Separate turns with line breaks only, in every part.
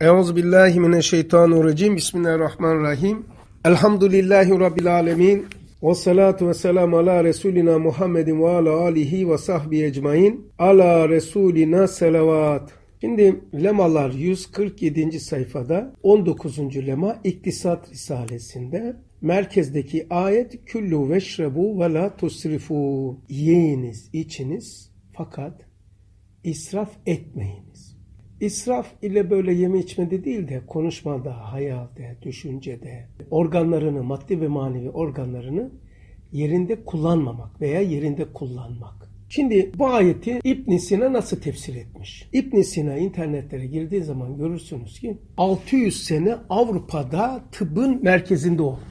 Euzubillahimineşşeytanirracim. Bismillahirrahmanirrahim. Elhamdülillahi Rabbil alemin. Ve salatu ve selamu ala Resulina Muhammedin ve ala alihi ve sahbihi ecmain. Ala Resulina selavat. Şimdi lemalar 147. sayfada 19. lema İktisat Risalesinde merkezdeki ayet küllü veşrebu ve la tusrifu yiyiniz içiniz fakat israf etmeyin. İsraf ile böyle yeme içmede değil de konuşmada, hayalde, düşüncede, organlarını, maddi ve manevi organlarını yerinde kullanmamak veya yerinde kullanmak. Şimdi bu ayeti İbn Sina nasıl tefsir etmiş? İbn Sina internetlere girdiği zaman görürsünüz ki 600 sene Avrupa'da tıbbın merkezinde olmuş.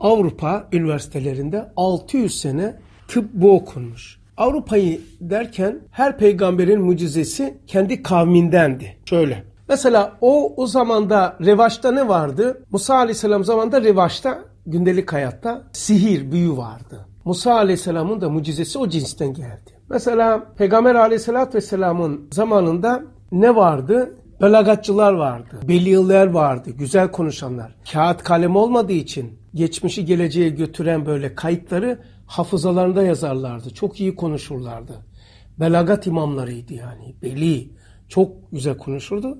Avrupa üniversitelerinde 600 sene tıp bu okunmuş. Avrupa'yı derken her peygamberin mucizesi kendi kavmindendi. Şöyle. Mesela o o zamanda revaçta ne vardı? Musa Aleyhisselam zamanında revaçta gündelik hayatta sihir, büyü vardı. Musa Aleyhisselam'ın da mucizesi o cinsten geldi. Mesela Peygamber Aleyhisselatü Vesselam'ın zamanında ne vardı? Belagatçılar vardı, beliyiller vardı, güzel konuşanlar. Kağıt kalem olmadığı için geçmişi geleceğe götüren böyle kayıtları hafızalarında yazarlardı. Çok iyi konuşurlardı. Belagat imamlarıydı yani. Beli. Çok güzel konuşurdu.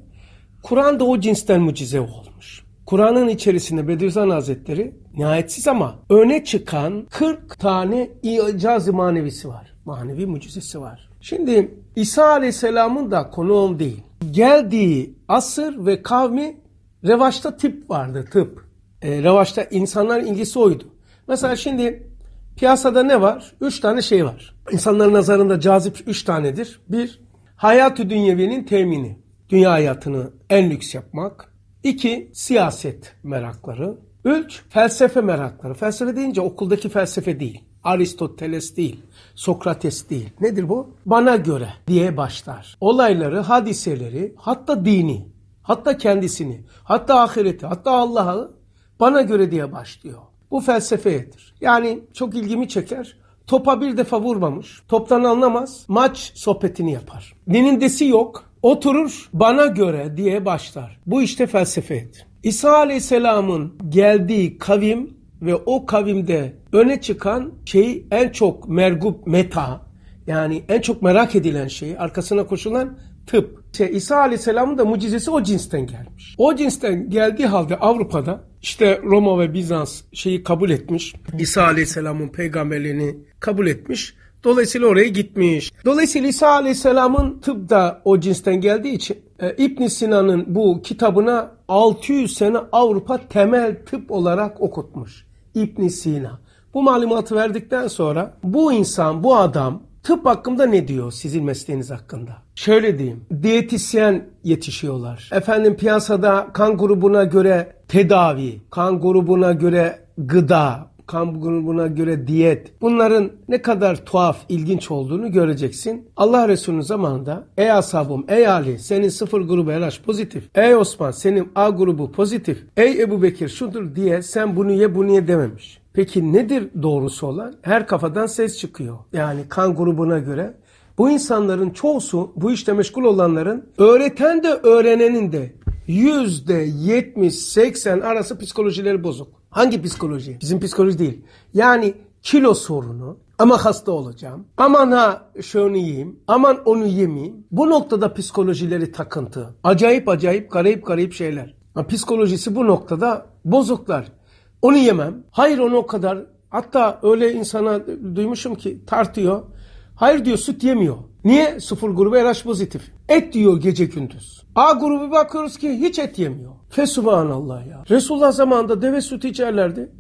Kur'an da o cinsten mucize olmuş. Kur'an'ın içerisinde Bediüzzaman Hazretleri nihayetsiz ama öne çıkan 40 tane icaz manevisi var. Manevi mucizesi var. Şimdi İsa Aleyhisselam'ın da konuğum değil. Geldiği asır ve kavmi revaçta tip vardı tıp. E, revaçta insanlar ilgisi oydu. Mesela şimdi Piyasada ne var? Üç tane şey var. İnsanların nazarında cazip üç tanedir. Bir, hayatı dünyevi'nin temini. Dünya hayatını en lüks yapmak. İki, siyaset merakları. Üç, felsefe merakları. Felsefe deyince okuldaki felsefe değil. Aristoteles değil, Sokrates değil. Nedir bu? Bana göre diye başlar. Olayları, hadiseleri, hatta dini, hatta kendisini, hatta ahireti, hatta Allah'ı bana göre diye başlıyor. Bu felsefeyedir. Yani çok ilgimi çeker. Topa bir defa vurmamış. Toptan anlamaz. Maç sohbetini yapar. Ninindesi yok. Oturur bana göre diye başlar. Bu işte felsefeyedir. İsa Aleyhisselam'ın geldiği kavim ve o kavimde öne çıkan şey en çok mergup meta yani en çok merak edilen şey arkasına koşulan tıp. Şey, İsa Aleyhisselam'ın da mucizesi o cinsten gelmiş. O cinsten geldiği halde Avrupa'da işte Roma ve Bizans şeyi kabul etmiş. İsa Aleyhisselam'ın peygamberliğini kabul etmiş. Dolayısıyla oraya gitmiş. Dolayısıyla İsa Aleyhisselam'ın tıp da o cinsten geldiği için e, İbn Sina'nın bu kitabına 600 sene Avrupa temel tıp olarak okutmuş. İbn Sina. Bu malumatı verdikten sonra bu insan, bu adam Tıp hakkında ne diyor sizin mesleğiniz hakkında? Şöyle diyeyim. Diyetisyen yetişiyorlar. Efendim piyasada kan grubuna göre tedavi, kan grubuna göre gıda, kan grubuna göre diyet. Bunların ne kadar tuhaf, ilginç olduğunu göreceksin. Allah Resulü'nün zamanında ey ashabım, ey Ali senin sıfır grubu LH pozitif. Ey Osman senin A grubu pozitif. Ey Ebu Bekir şudur diye sen bunu ye bunu ye dememiş. Peki nedir doğrusu olan? Her kafadan ses çıkıyor. Yani kan grubuna göre bu insanların çoğusu, bu işte meşgul olanların öğreten de öğrenenin de %70-80 arası psikolojileri bozuk. Hangi psikoloji? Bizim psikoloji değil. Yani kilo sorunu ama hasta olacağım. Aman ha şunu yiyeyim. Aman onu yemeyeyim. Bu noktada psikolojileri takıntı. Acayip acayip garip garip şeyler. Ha, psikolojisi bu noktada bozuklar. Onu yemem. Hayır onu o kadar. Hatta öyle insana duymuşum ki tartıyor. Hayır diyor süt yemiyor. Niye? Sıfır grubu RH pozitif. Et diyor gece gündüz. A grubu bakıyoruz ki hiç et yemiyor. Allah ya. Resulullah zamanında deve sütü içerlerdi.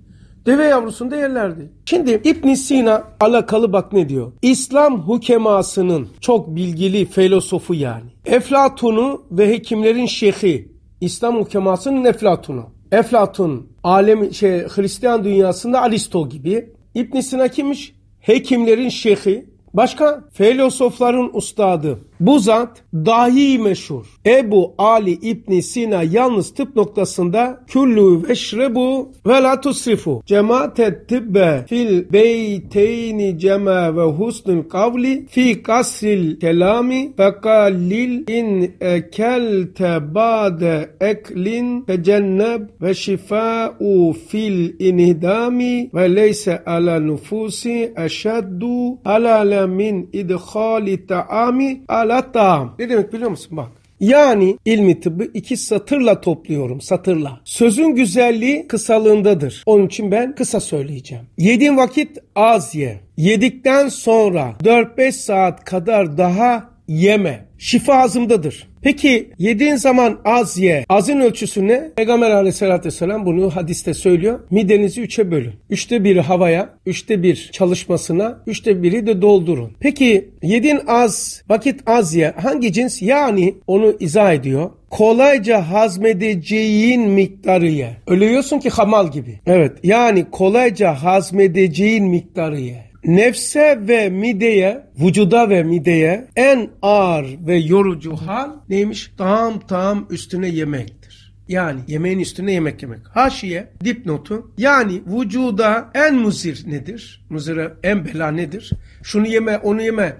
Deve yavrusunu da yerlerdi. Şimdi İbn Sina alakalı bak ne diyor. İslam hukemasının çok bilgili filozofu yani. Eflatun'u ve hekimlerin şeyhi. İslam hukemasının Eflatun'u. Eflatun alem şey Hristiyan dünyasında Aristo gibi. İbn Sina kimmiş? Hekimlerin şeyhi, Başka filozofların ustadı bu zat dahi meşhur. Ebu Ali İbn Sina yalnız tıp noktasında küllü veşrebu ve la tusrifu. Cemaat tibbe fil beyteyni cema ve husnul kavli fi kasril kelami ve kalil in ekelte bade eklin tecenneb ve şifa'u fil inhidami ve leyse ala nufusi eşeddu alale min idhali taami ala hatta ne demek biliyor musun bak. Yani ilmi tıbbı iki satırla topluyorum satırla. Sözün güzelliği kısalığındadır. Onun için ben kısa söyleyeceğim. Yediğin vakit az ye. Yedikten sonra 4-5 saat kadar daha yeme şifa azımdadır. Peki yediğin zaman az ye. Azın ölçüsü ne? Peygamber aleyhissalatü vesselam bunu hadiste söylüyor. Midenizi üçe bölün. Üçte biri havaya, üçte bir çalışmasına, üçte biri de doldurun. Peki yedin az, vakit az ye. Hangi cins? Yani onu izah ediyor kolayca hazmedeceğin miktarı ye. Ölüyorsun ki hamal gibi. Evet yani kolayca hazmedeceğin miktarı ye nefse ve mideye, vücuda ve mideye en ağır ve yorucu hal neymiş? Tam tam üstüne yemektir. Yani yemeğin üstüne yemek yemek. Haşiye, dipnotu. Yani vücuda en muzir nedir? Muzire en bela nedir? Şunu yeme, onu yeme.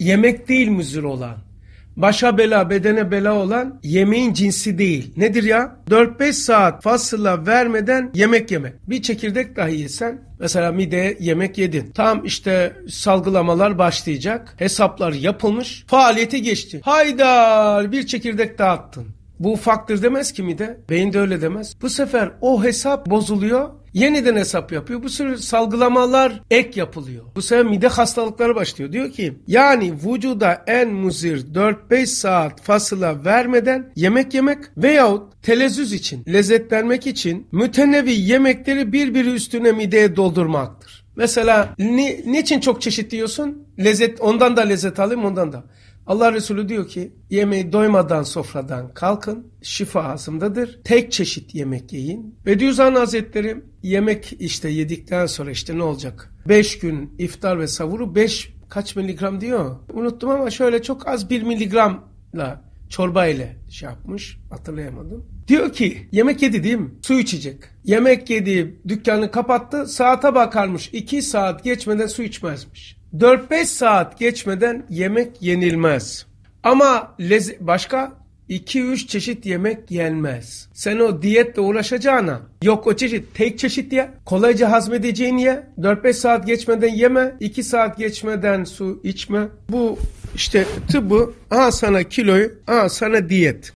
Yemek değil muzir olan başa bela, bedene bela olan yemeğin cinsi değil. Nedir ya? 4-5 saat fasıla vermeden yemek yemek. Bir çekirdek dahi yesen Mesela mideye yemek yedin. Tam işte salgılamalar başlayacak. Hesaplar yapılmış. Faaliyete geçti. Haydar bir çekirdek dağıttın. Bu ufaktır demez ki mide. Beyin de öyle demez. Bu sefer o hesap bozuluyor. Yeniden hesap yapıyor. Bu sürü salgılamalar ek yapılıyor. Bu sefer mide hastalıkları başlıyor. Diyor ki yani vücuda en muzir 4-5 saat fasıla vermeden yemek yemek veyahut telezüz için, lezzetlenmek için mütenevi yemekleri birbiri üstüne mideye doldurmaktır. Mesela ni, niçin çok çeşit diyorsun? Lezzet, ondan da lezzet alayım, ondan da. Allah Resulü diyor ki yemeği doymadan sofradan kalkın şifa ağzımdadır tek çeşit yemek yiyin. Bediüzzaman Hazretleri yemek işte yedikten sonra işte ne olacak 5 gün iftar ve savuru 5 kaç miligram diyor unuttum ama şöyle çok az 1 miligramla çorba ile şey yapmış hatırlayamadım. Diyor ki yemek yedi değil mi? Su içecek. Yemek yedi dükkanı kapattı saate bakarmış 2 saat geçmeden su içmezmiş. 4-5 saat geçmeden yemek yenilmez. Ama lez başka 2-3 çeşit yemek yenmez. Sen o diyetle uğraşacağına yok o çeşit tek çeşit ye. Kolayca hazmedeceğin ye. 4-5 saat geçmeden yeme. 2 saat geçmeden su içme. Bu işte tıbbı aha sana kiloyu aha sana diyet.